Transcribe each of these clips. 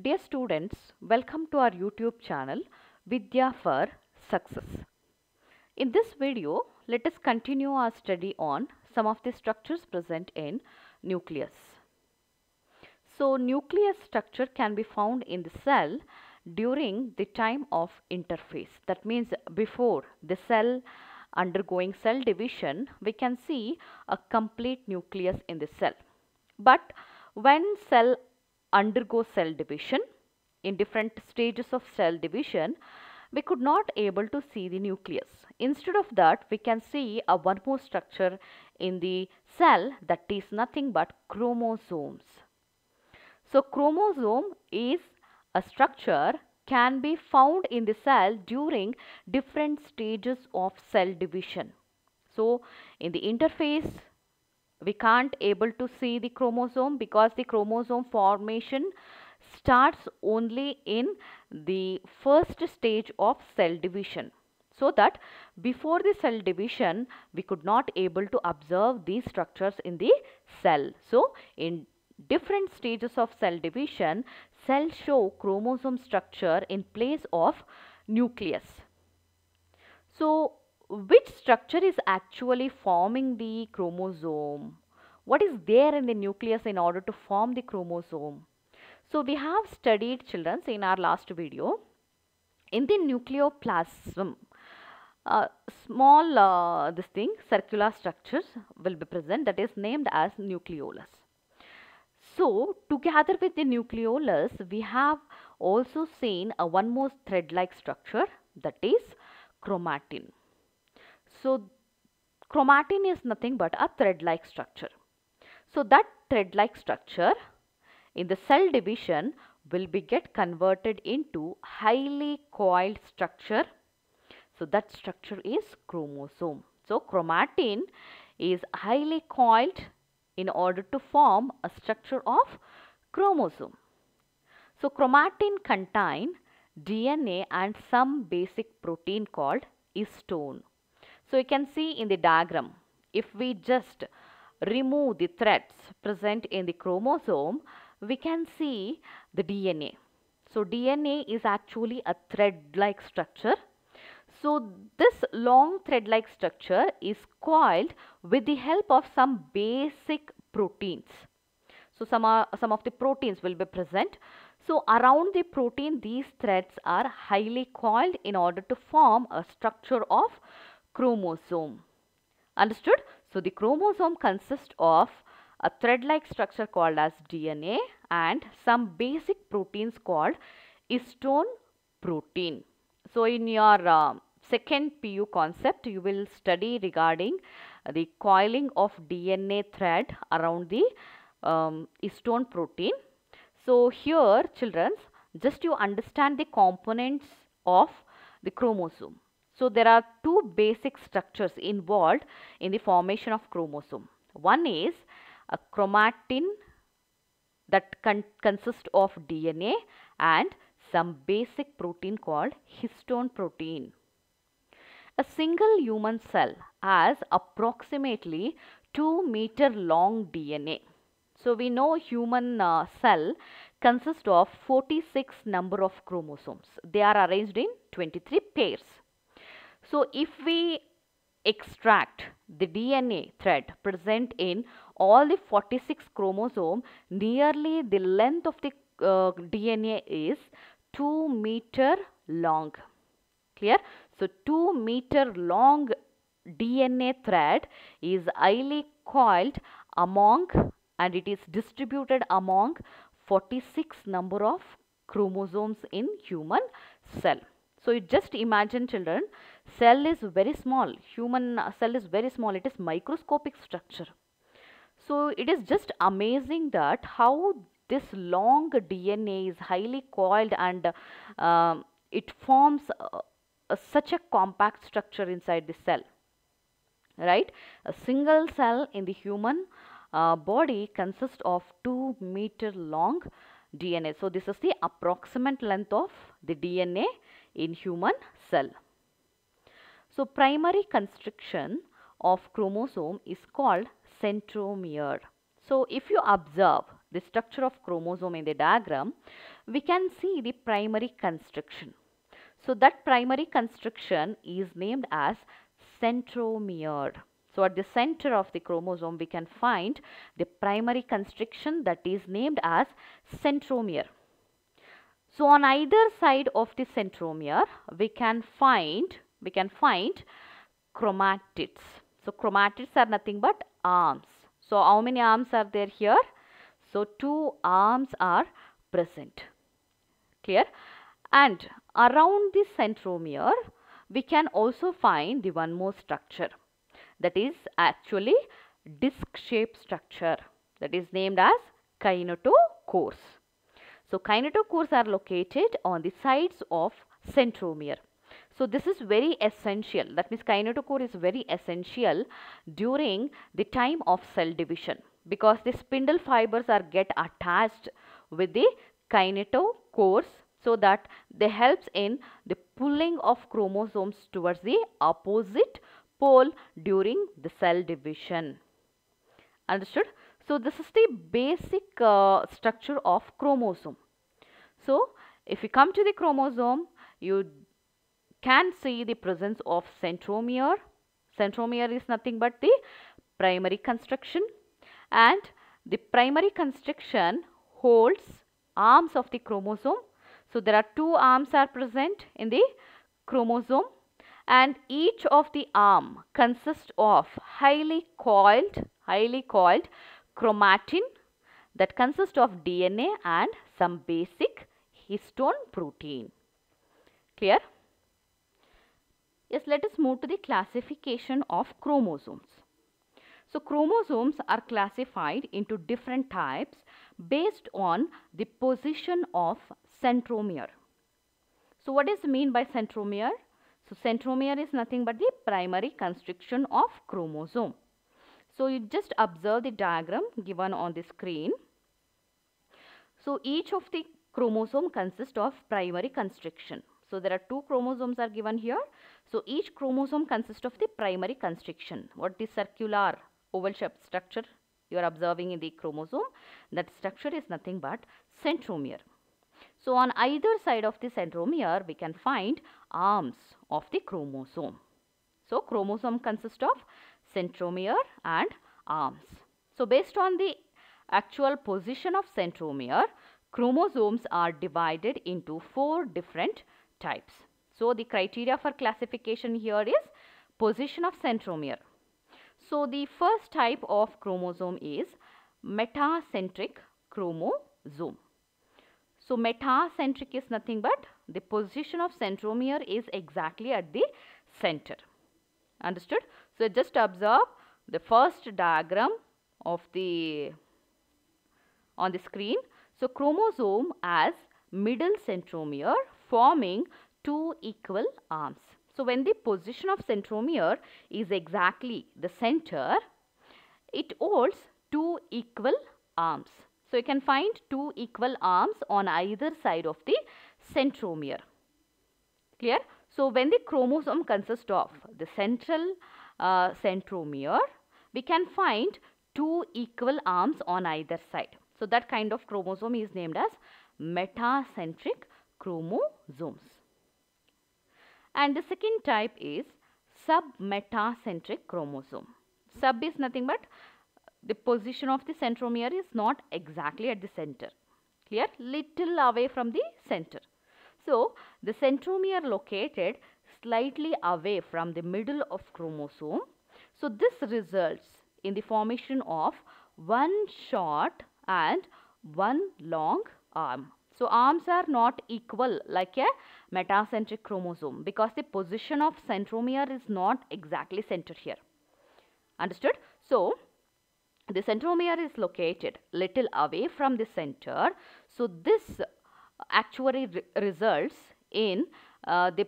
Dear students, welcome to our YouTube channel Vidya for Success. In this video, let us continue our study on some of the structures present in nucleus. So, nucleus structure can be found in the cell during the time of interphase. That means before the cell undergoing cell division, we can see a complete nucleus in the cell. But when cell undergo cell division in different stages of cell division we could not able to see the nucleus. Instead of that, we can see a one more structure in the cell that is nothing but chromosomes. So, chromosome is a structure can be found in the cell during different stages of cell division. So, in the interphase, we can't able to see the chromosome because the chromosome formation starts only in the first stage of cell division so that before the cell division we could not able to observe these structures in the cell so in different stages of cell division cells show chromosome structure in place of nucleus so which structure is actually forming the chromosome? What is there in the nucleus in order to form the chromosome? So, we have studied children in our last video. In the nucleoplasm, small uh, this thing circular structures will be present that is named as nucleolus. So, together with the nucleolus, we have also seen a uh, one more thread like structure that is chromatin. So chromatin is nothing but a thread-like structure. So that thread-like structure in the cell division will be get converted into highly coiled structure. So that structure is chromosome. So chromatin is highly coiled in order to form a structure of chromosome. So chromatin contain DNA and some basic protein called histone. So you can see in the diagram, if we just remove the threads present in the chromosome, we can see the DNA. So DNA is actually a thread-like structure. So this long thread-like structure is coiled with the help of some basic proteins. So some, are, some of the proteins will be present. So around the protein these threads are highly coiled in order to form a structure of chromosome. Understood? So, the chromosome consists of a thread-like structure called as DNA and some basic proteins called histone protein. So, in your uh, second PU concept, you will study regarding the coiling of DNA thread around the um, histone protein. So, here children, just you understand the components of the chromosome. So there are two basic structures involved in the formation of chromosome. One is a chromatin that con consists of DNA and some basic protein called histone protein. A single human cell has approximately 2 meter long DNA. So we know human uh, cell consists of 46 number of chromosomes. They are arranged in 23 pairs. So, if we extract the DNA thread present in all the 46 chromosome, nearly the length of the uh, DNA is 2 meter long. Clear? So, 2 meter long DNA thread is highly coiled among and it is distributed among 46 number of chromosomes in human cell. So you just imagine children, cell is very small, human uh, cell is very small, it is microscopic structure. So it is just amazing that how this long DNA is highly coiled and uh, it forms uh, such a compact structure inside the cell, right? A single cell in the human uh, body consists of 2 meter long DNA. So, this is the approximate length of the DNA in human cell. So, primary constriction of chromosome is called centromere. So, if you observe the structure of chromosome in the diagram, we can see the primary constriction. So, that primary constriction is named as centromere. So at the center of the chromosome we can find the primary constriction that is named as centromere. So on either side of the centromere we can find we can find chromatids. So chromatids are nothing but arms. So how many arms are there here? So two arms are present. Clear? And around the centromere we can also find the one more structure that is actually disc shape structure that is named as kinetochores. So kinetochores are located on the sides of centromere. So this is very essential that means kinetochore is very essential during the time of cell division because the spindle fibers are get attached with the kinetochores so that they helps in the pulling of chromosomes towards the opposite pole during the cell division. Understood? So this is the basic uh, structure of chromosome. So if you come to the chromosome, you can see the presence of centromere. Centromere is nothing but the primary construction and the primary construction holds arms of the chromosome. So there are two arms are present in the chromosome and each of the arm consists of highly coiled, highly coiled chromatin that consists of DNA and some basic histone protein. Clear? Yes, let us move to the classification of chromosomes. So, chromosomes are classified into different types based on the position of centromere. So, what is mean by centromere? So centromere is nothing but the primary constriction of chromosome. So you just observe the diagram given on the screen. So each of the chromosome consists of primary constriction. So there are two chromosomes are given here. So each chromosome consists of the primary constriction. What the circular oval shaped structure you are observing in the chromosome that structure is nothing but centromere. So on either side of the centromere we can find arms of the chromosome. So, chromosome consists of centromere and arms. So, based on the actual position of centromere, chromosomes are divided into four different types. So, the criteria for classification here is position of centromere. So, the first type of chromosome is metacentric chromosome. So, metacentric is nothing but the position of centromere is exactly at the center. Understood? So, just observe the first diagram of the on the screen. So, chromosome as middle centromere forming two equal arms. So, when the position of centromere is exactly the center, it holds two equal arms. So, you can find two equal arms on either side of the centromere. Clear? So, when the chromosome consists of the central uh, centromere, we can find two equal arms on either side. So, that kind of chromosome is named as metacentric chromosomes. And the second type is submetacentric chromosome. Sub is nothing but the position of the centromere is not exactly at the center. Clear? Little away from the center. So, the centromere located slightly away from the middle of chromosome. So, this results in the formation of one short and one long arm. So, arms are not equal like a metacentric chromosome because the position of centromere is not exactly center here. Understood? So, the centromere is located little away from the center. So, this actuary re results in uh, the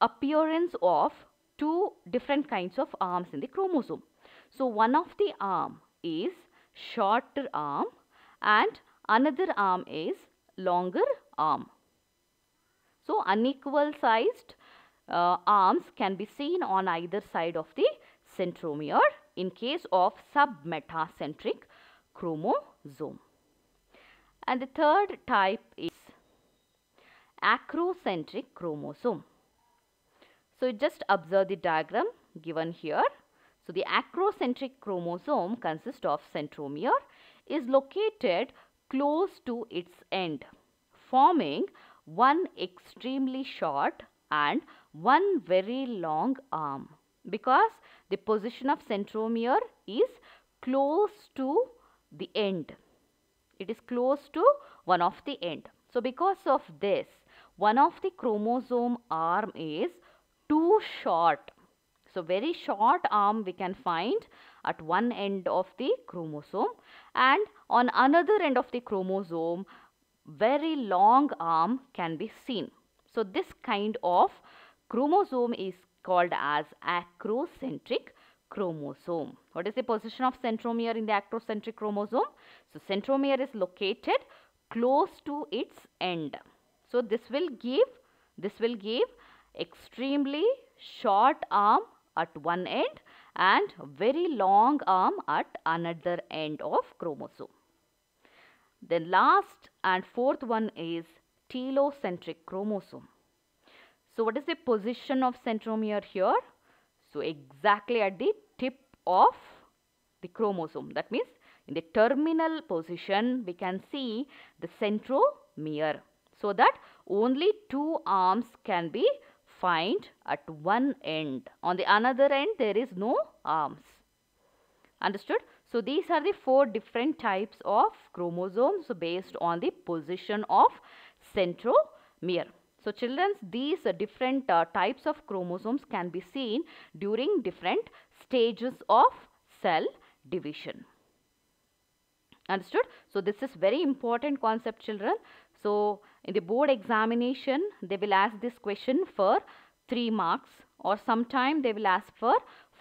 appearance of two different kinds of arms in the chromosome. So, one of the arm is shorter arm and another arm is longer arm. So, unequal sized uh, arms can be seen on either side of the centromere in case of submetacentric chromosome. And the third type is acrocentric chromosome. So just observe the diagram given here. So the acrocentric chromosome consists of centromere is located close to its end forming one extremely short and one very long arm because the position of centromere is close to the end. It is close to one of the end. So because of this one of the chromosome arm is too short. So very short arm we can find at one end of the chromosome and on another end of the chromosome very long arm can be seen. So this kind of chromosome is called as acrocentric chromosome. What is the position of centromere in the acrocentric chromosome? So centromere is located close to its end. So, this will give, this will give extremely short arm at one end and very long arm at another end of chromosome. The last and fourth one is telocentric chromosome. So, what is the position of centromere here? So, exactly at the tip of the chromosome. That means, in the terminal position, we can see the centromere so that only two arms can be find at one end. On the another end, there is no arms. Understood? So, these are the four different types of chromosomes based on the position of centromere. So, children, these different uh, types of chromosomes can be seen during different stages of cell division understood so this is very important concept children so in the board examination they will ask this question for 3 marks or sometime they will ask for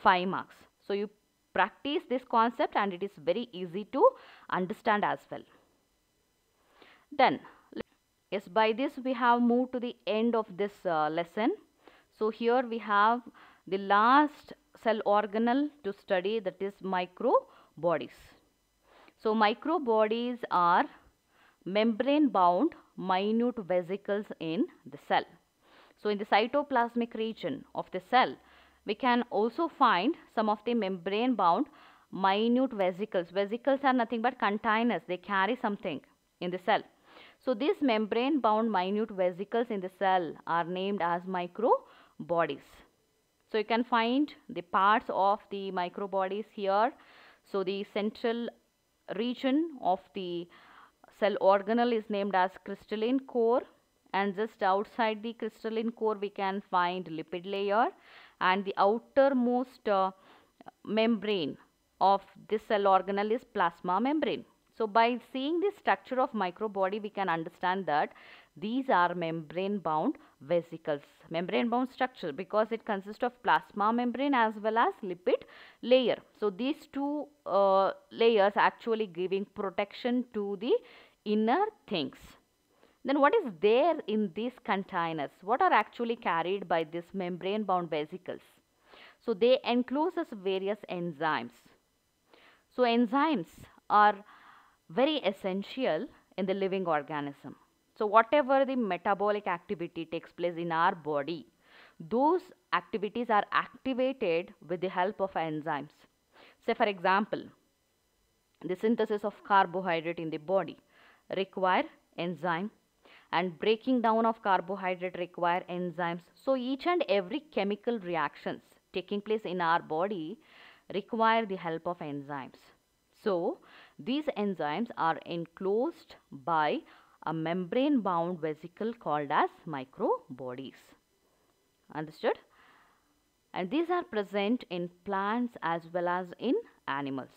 5 marks so you practice this concept and it is very easy to understand as well then yes by this we have moved to the end of this uh, lesson so here we have the last cell organelle to study that is micro bodies so, microbodies are membrane bound minute vesicles in the cell. So, in the cytoplasmic region of the cell, we can also find some of the membrane bound minute vesicles. Vesicles are nothing but containers, they carry something in the cell. So, these membrane bound minute vesicles in the cell are named as microbodies. So, you can find the parts of the microbodies here. So, the central region of the cell organelle is named as crystalline core and just outside the crystalline core we can find lipid layer and the outermost uh, membrane of this cell organelle is plasma membrane. So by seeing the structure of microbody we can understand that these are membrane bound vesicles, membrane bound structure because it consists of plasma membrane as well as lipid layer. So, these two uh, layers actually giving protection to the inner things. Then what is there in these containers? What are actually carried by these membrane bound vesicles? So, they encloses various enzymes. So, enzymes are very essential in the living organism. So whatever the metabolic activity takes place in our body, those activities are activated with the help of enzymes. Say for example, the synthesis of carbohydrate in the body require enzyme and breaking down of carbohydrate require enzymes. So each and every chemical reactions taking place in our body require the help of enzymes. So these enzymes are enclosed by a membrane bound vesicle called as microbodies. Understood? And these are present in plants as well as in animals.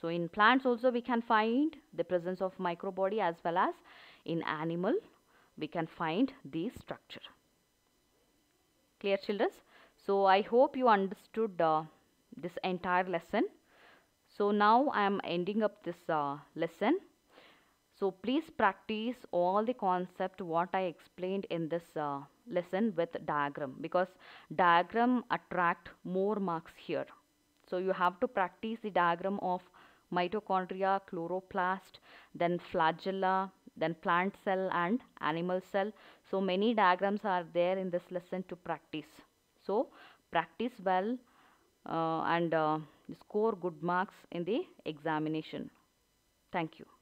So in plants also we can find the presence of microbody as well as in animal we can find the structure. Clear children? So I hope you understood uh, this entire lesson. So now I am ending up this uh, lesson. So please practice all the concept what I explained in this uh, lesson with diagram because diagram attract more marks here. So you have to practice the diagram of mitochondria, chloroplast, then flagella, then plant cell and animal cell. So many diagrams are there in this lesson to practice. So practice well uh, and uh, score good marks in the examination. Thank you.